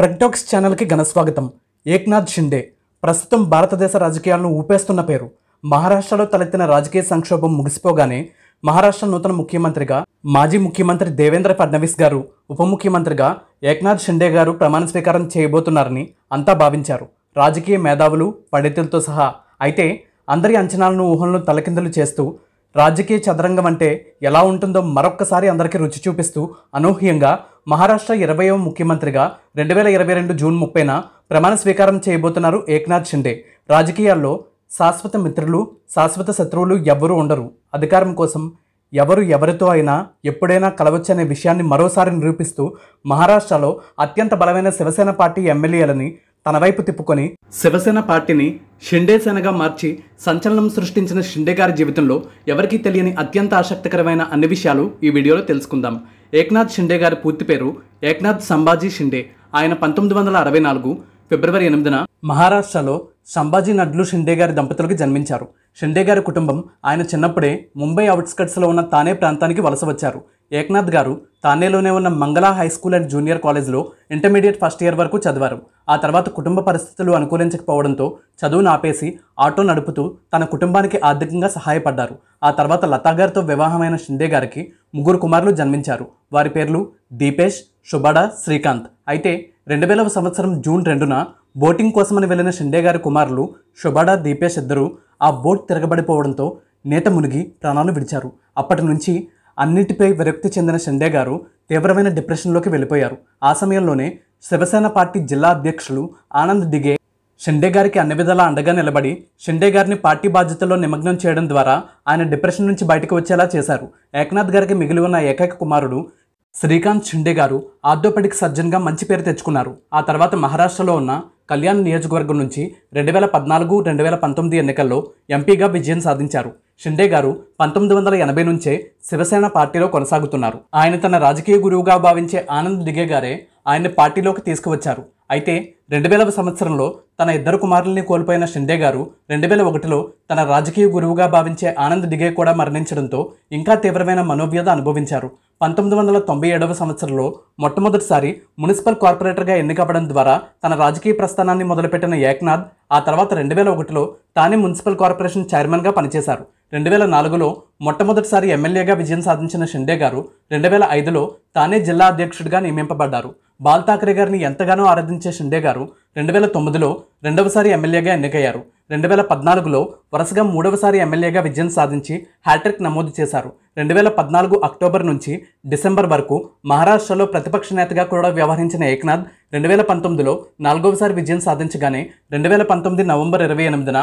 ప్రగ్టాక్స్ ఛానల్కి ఘనస్వాగతం ఏక్నాథ్ షిండే ప్రస్తుతం భారతదేశ రాజకీయాలను ఊపేస్తున్న పేరు మహారాష్ట్రలో తలెత్తిన రాజకీయ సంక్షోభం ముగిసిపోగానే మహారాష్ట్ర నూతన ముఖ్యమంత్రిగా మాజీ ముఖ్యమంత్రి దేవేంద్ర ఫడ్నవీస్ గారు ఉప ముఖ్యమంత్రిగా ఏక్నాథ్ షిండే గారు ప్రమాణ స్వీకారం చేయబోతున్నారని అంతా భావించారు రాజకీయ మేధావులు పండితులతో సహా అయితే అందరి అంచనాలను ఊహలను తలకిందులు చేస్తూ రాజకీయ చదరంగం అంటే ఎలా ఉంటుందో మరొక్కసారి అందరికీ రుచి చూపిస్తూ అనూహ్యంగా మహారాష్ట్ర ఇరవయవ ముఖ్యమంత్రిగా రెండు వేల ఇరవై రెండు జూన్ ముప్పైన ప్రమాణ స్వీకారం చేయబోతున్నారు ఏక్నాథ్ షిండే రాజకీయాల్లో శాశ్వత మిత్రులు శాశ్వత శత్రువులు ఎవ్వరూ ఉండరు అధికారం కోసం ఎవరు ఎవరితో అయినా ఎప్పుడైనా కలవచ్చనే విషయాన్ని మరోసారి నిరూపిస్తూ మహారాష్ట్రలో అత్యంత బలమైన శివసేన పార్టీ ఎమ్మెల్యేలని తన వైపు తిప్పుకొని శివసేన పార్టీని షిండే సేనగా మార్చి సంచలనం సృష్టించిన షిండే గారి జీవితంలో ఎవరికీ తెలియని అత్యంత ఆసక్తికరమైన అన్ని విషయాలు ఈ వీడియోలో తెలుసుకుందాం ఏక్నాథ్ షిండే గారి పూర్తి పేరు ఏక్నాథ్ సంభాజీ షిండే ఆయన పంతొమ్మిది వందల అరవై నాలుగు ఫిబ్రవరి ఎనిమిదిన మహారాష్ట్రలో సంభాజీ నడ్లు షిండే గారి దంపతులకు జన్మించారు షిండే గారి కుటుంబం ఆయన చిన్నప్పుడే ముంబై అవుట్స్కట్స్లో ఉన్న తానే ప్రాంతానికి వలస వచ్చారు ఏక్నాథ్ గారు తానేలోనే ఉన్న Mangala high school and junior కాలేజ్లో ఇంటర్మీడియట్ ఫస్ట్ ఇయర్ వరకు చదివారు ఆ తర్వాత కుటుంబ పరిస్థితులు అనుకూలించకపోవడంతో చదువు నాపేసి ఆటో నడుపుతూ తన కుటుంబానికి ఆర్థికంగా సహాయపడ్డారు ఆ తర్వాత లతా గారితో వివాహమైన షిండే గారికి ముగ్గురు కుమారులు జన్మించారు వారి పేర్లు దీపేష్ శుభడ శ్రీకాంత్ అయితే రెండు వేల సంవత్సరం జూన్ రెండున బోటింగ్ కోసమని వెళ్లిన షిండే గారి కుమారులు శుభడ దీపేష్ ఇద్దరు ఆ బోట్ తిరగబడిపోవడంతో నేత మునిగి ప్రాణాలు విడిచారు అప్పటి నుంచి అన్నిటిపై విరక్తి చెందిన షండే గారు తీవ్రమైన డిప్రెషన్లోకి వెళ్ళిపోయారు ఆ సమయంలోనే శివసేన పార్టీ జిల్లా అధ్యక్షులు ఆనంద్ దిగే షండే గారికి అన్ని విధాలా అండగా నిలబడి షండే గారిని పార్టీ బాధ్యతల్లో నిమగ్నం చేయడం ద్వారా ఆయన డిప్రెషన్ నుంచి బయటకు వచ్చేలా చేశారు ఏకనాథ్ గారికి మిగిలి ఉన్న ఏకైక కుమారుడు శ్రీకాంత్ షిండే గారు ఆర్థోపెడిక్ సర్జన్గా మంచి పేరు తెచ్చుకున్నారు ఆ తర్వాత మహారాష్ట్రలో ఉన్న కళ్యాణ్ నియోజకవర్గం నుంచి రెండు వేల పద్నాలుగు రెండు వేల పంతొమ్మిది ఎన్నికల్లో ఎంపీగా విజయం సాధించారు షిండే గారు పంతొమ్మిది వందల ఎనభై నుంచే శివసేన పార్టీలో కొనసాగుతున్నారు ఆయన తన రాజకీయ గురువుగా భావించే ఆనంద్ దిగే గారే ఆయన్ని పార్టీలోకి తీసుకువచ్చారు అయితే రెండు వేల సంవత్సరంలో తన ఇద్దరు కుమారుల్ని కోల్పోయిన షిండే గారు రెండు వేల ఒకటిలో తన రాజకీయ గురువుగా భావించే ఆనంద్ దిగే కూడా మరణించడంతో ఇంకా తీవ్రమైన మనోవ్యత అనుభవించారు పంతొమ్మిది వందల తొంభై ఏడవ సంవత్సరంలో మొట్టమొదటిసారి మున్సిపల్ కార్పొరేటర్గా ఎన్నికవడం ద్వారా తన రాజకీయ ప్రస్థానాన్ని మొదలుపెట్టిన ఏక్నాథ్ ఆ తర్వాత రెండు వేల ఒకటిలో తానే మున్సిపల్ కార్పొరేషన్ చైర్మన్గా పనిచేశారు రెండు వేల నాలుగులో మొట్టమొదటిసారి ఎమ్మెల్యేగా విజయం సాధించిన షిండే గారు రెండు వేల ఐదులో తానే జిల్లా అధ్యక్షుడిగా నియమింపబడ్డారు బాల్ ఠాకరే గారిని ఎంతగానో ఆరాధించే షిండే గారు రెండు వేల తొమ్మిదిలో రెండవసారి ఎమ్మెల్యేగా ఎన్నికయ్యారు రెండు వేల పద్నాలుగులో వరుసగా మూడవసారి ఎమ్మెల్యేగా విజయం సాధించి హ్యాట్రిక్ నమోదు చేశారు రెండు వేల పద్నాలుగు అక్టోబర్ నుంచి డిసెంబర్ వరకు మహారాష్ట్రలో ప్రతిపక్ష నేతగా కూడా వ్యవహరించిన ఏక్నాథ్ రెండు వేల పంతొమ్మిదిలో నాలుగవసారి విజయం సాధించగానే రెండు వేల పంతొమ్మిది నవంబర్ ఇరవై ఎనిమిదిన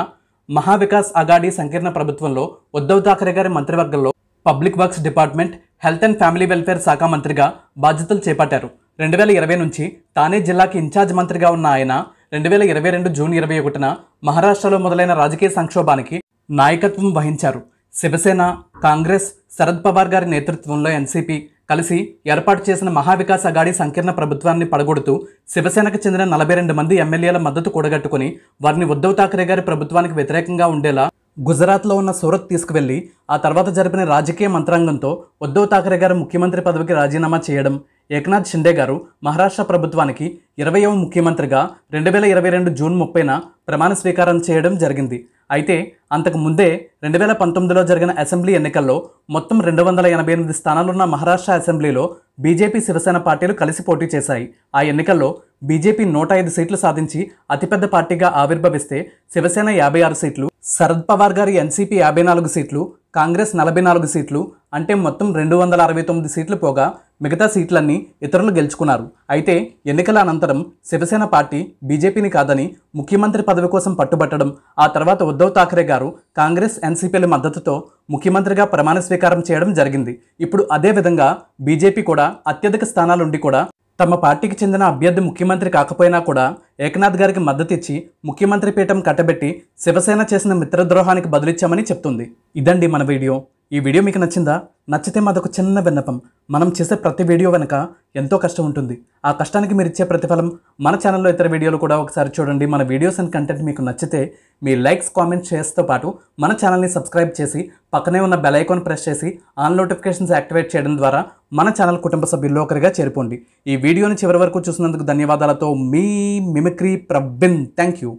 మహావికాస్ అగాడి సంకీర్ణ ప్రభుత్వంలో ఉద్దవ్ థాకరే గారి మంత్రివర్గంలో public works department health and family welfare శాఖ మంత్రిగా బాధ్యతలు చేపట్టారు రెండు వేల ఇరవై నుంచి తానే జిల్లాకి ఇన్ఛార్జ్ మంత్రిగా ఉన్న ఆయన రెండు వేల ఇరవై రెండు జూన్ ఇరవై ఒకటిన మహారాష్ట్రలో మొదలైన రాజకీయ సంక్షోభానికి నాయకత్వం వహించారు శివసేన కాంగ్రెస్ శరద్ పవార్ గారి నేతృత్వంలో ఎన్సీపీ కలిసి ఏర్పాటు చేసిన మహావికాస్ అఘాడీ సంకీర్ణ ప్రభుత్వాన్ని పడగొడుతూ శివసేనకు చెందిన నలభై రెండు మంది ఎమ్మెల్యేల మద్దతు కూడగట్టుకుని వారిని ఉద్దవ్ ఠాక్రే గారి ప్రభుత్వానికి వ్యతిరేకంగా ఉండేలా గుజరాత్లో ఉన్న సూరత్ తీసుకువెళ్లి ఆ తర్వాత జరిపిన రాజకీయ మంత్రాంగంతో ఉద్దవ్ ఠాక్రే గారు ముఖ్యమంత్రి పదవికి రాజీనామా చేయడం ఏకనాథ్ షిండే గారు మహారాష్ట్ర ప్రభుత్వానికి ఇరవయవ ముఖ్యమంత్రిగా రెండు వేల ఇరవై రెండు జూన్ ముప్పైన ప్రమాణ స్వీకారం చేయడం జరిగింది అయితే అంతకు ముందే రెండు వేల పంతొమ్మిదిలో జరిగిన అసెంబ్లీ ఎన్నికల్లో మొత్తం రెండు వందల ఎనభై ఎనిమిది స్థానాలున్న మహారాష్ట్ర అసెంబ్లీలో బీజేపీ శివసేన పార్టీలు కలిసి పోటీ చేశాయి ఆ ఎన్నికల్లో బీజేపీ నూట ఐదు సీట్లు సాధించి అతిపెద్ద పార్టీగా ఆవిర్భవిస్తే శివసేన యాభై ఆరు సీట్లు శరద్ పవార్ గారి ఎన్సీపీ యాభై నాలుగు సీట్లు కాంగ్రెస్ నలభై నాలుగు సీట్లు అంటే మొత్తం రెండు వందల అరవై తొమ్మిది సీట్లు పోగా మిగతా సీట్లన్నీ ఇతరులు గెలుచుకున్నారు అయితే ఎన్నికల అనంతరం శివసేన పార్టీ బీజేపీని కాదని ముఖ్యమంత్రి పదవి కోసం పట్టుబట్టడం ఆ తర్వాత ఉద్ధవ్ ఠాక్రే గారు కాంగ్రెస్ ఎన్సీపీల మద్దతుతో ముఖ్యమంత్రిగా ప్రమాణ స్వీకారం చేయడం జరిగింది ఇప్పుడు అదేవిధంగా బీజేపీ కూడా అత్యధిక స్థానాలుండి కూడా తమ పార్టీకి చెందిన అభ్యర్థి ముఖ్యమంత్రి కాకపోయినా కూడా ఏకనాథ్ గారికి మద్దతిచ్చి ముఖ్యమంత్రి పీఠం కట్టబెట్టి శివసేన చేసిన మిత్రద్రోహానికి బదులిచ్చామని చెప్తుంది ఇదండి మన వీడియో ఈ వీడియో మీకు నచ్చిందా నచ్చితే మాదొక చిన్న విన్నపం మనం చేసే ప్రతి వీడియో వెనక ఎంతో కష్టం ఉంటుంది ఆ కష్టానికి మీరు ఇచ్చే ప్రతిఫలం మన ఛానల్లో ఇతర వీడియోలు కూడా ఒకసారి చూడండి మన వీడియోస్ అండ్ కంటెంట్ మీకు నచ్చితే మీ లైక్స్ కామెంట్ షేర్స్తో పాటు మన ఛానల్ని సబ్స్క్రైబ్ చేసి పక్కనే ఉన్న బెలైకాన్ ప్రెస్ చేసి ఆన్ నోటిఫికేషన్స్ యాక్టివేట్ చేయడం ద్వారా మన ఛానల్ కుటుంబ సభ్యుల్లో ఒకరిగా చేరుకోండి ఈ వీడియోని చివరి వరకు చూసినందుకు ధన్యవాదాలతో మీ మిమిక్రీ ప్రబిన్ థ్యాంక్ యూ